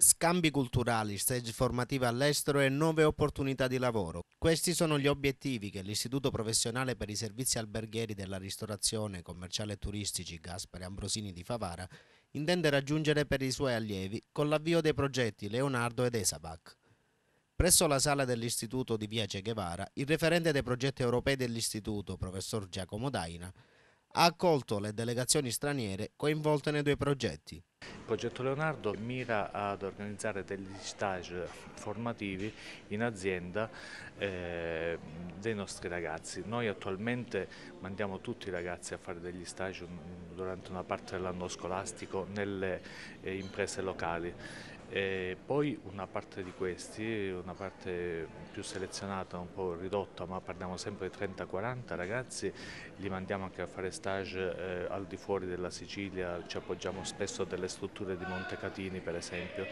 Scambi culturali, stage formative all'estero e nuove opportunità di lavoro. Questi sono gli obiettivi che l'Istituto Professionale per i Servizi Alberghieri della Ristorazione Commerciale e Turistici Gaspare Ambrosini di Favara intende raggiungere per i suoi allievi con l'avvio dei progetti Leonardo ed Esabac. Presso la sala dell'Istituto di Via Che Guevara, il referente dei progetti europei dell'Istituto, professor Giacomo Daina, ha accolto le delegazioni straniere coinvolte nei due progetti. Il progetto Leonardo mira ad organizzare degli stage formativi in azienda eh, dei nostri ragazzi. Noi attualmente mandiamo tutti i ragazzi a fare degli stage durante una parte dell'anno scolastico nelle eh, imprese locali. E poi una parte di questi, una parte più selezionata, un po' ridotta, ma parliamo sempre di 30-40 ragazzi, li mandiamo anche a fare stage eh, al di fuori della Sicilia, ci appoggiamo spesso a delle strutture di Montecatini per esempio.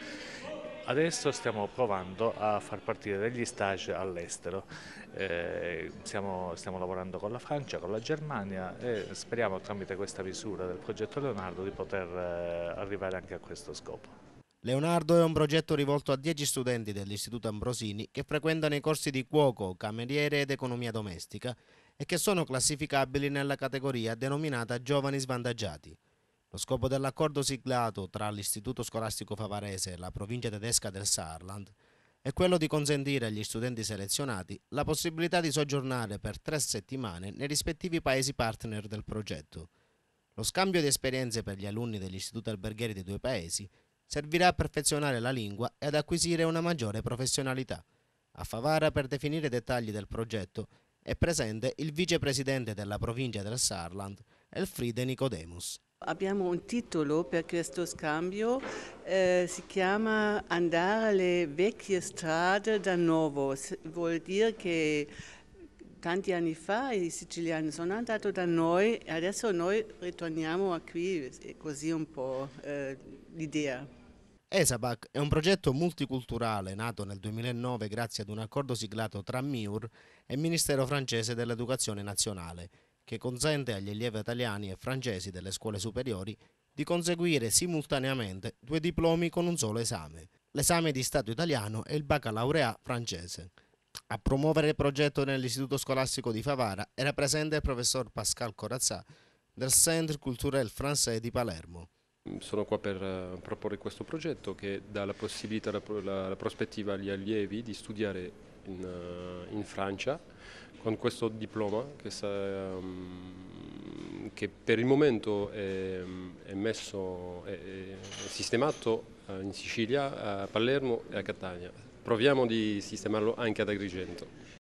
Adesso stiamo provando a far partire degli stage all'estero, eh, stiamo, lavorando con la Francia, con la Germania e speriamo tramite questa misura del progetto Leonardo di poter eh, arrivare anche a questo scopo. Leonardo è un progetto rivolto a 10 studenti dell'Istituto Ambrosini che frequentano i corsi di cuoco, cameriere ed economia domestica e che sono classificabili nella categoria denominata giovani svantaggiati. Lo scopo dell'accordo siglato tra l'Istituto Scolastico Favarese e la provincia tedesca del Saarland è quello di consentire agli studenti selezionati la possibilità di soggiornare per tre settimane nei rispettivi paesi partner del progetto. Lo scambio di esperienze per gli alunni degli istituti alberghieri dei due paesi servirà a perfezionare la lingua e ad acquisire una maggiore professionalità. A Favara per definire i dettagli del progetto è presente il vicepresidente della provincia del Saarland, Elfriede Nicodemus. Abbiamo un titolo per questo scambio, eh, si chiama Andare le vecchie strade da nuovo, vuol dire che tanti anni fa i siciliani sono andati da noi e adesso noi ritorniamo qui, è così un po' eh, l'idea. ESABAC è un progetto multiculturale nato nel 2009 grazie ad un accordo siglato tra MIUR e il Ministero francese dell'Educazione nazionale, che consente agli allievi italiani e francesi delle scuole superiori di conseguire simultaneamente due diplomi con un solo esame, l'esame di Stato italiano e il baccalaurea francese. A promuovere il progetto nell'istituto scolastico di Favara era presente il professor Pascal Corazzà del Centre Culturel Français di Palermo. Sono qua per eh, proporre questo progetto che dà la possibilità, la, la, la prospettiva agli allievi di studiare in, eh, in Francia con questo diploma che, um, che, per il momento è, è messo, è, è sistemato eh, in Sicilia, a Palermo e a Catania proviamo di sistemarlo anche ad Agrigento.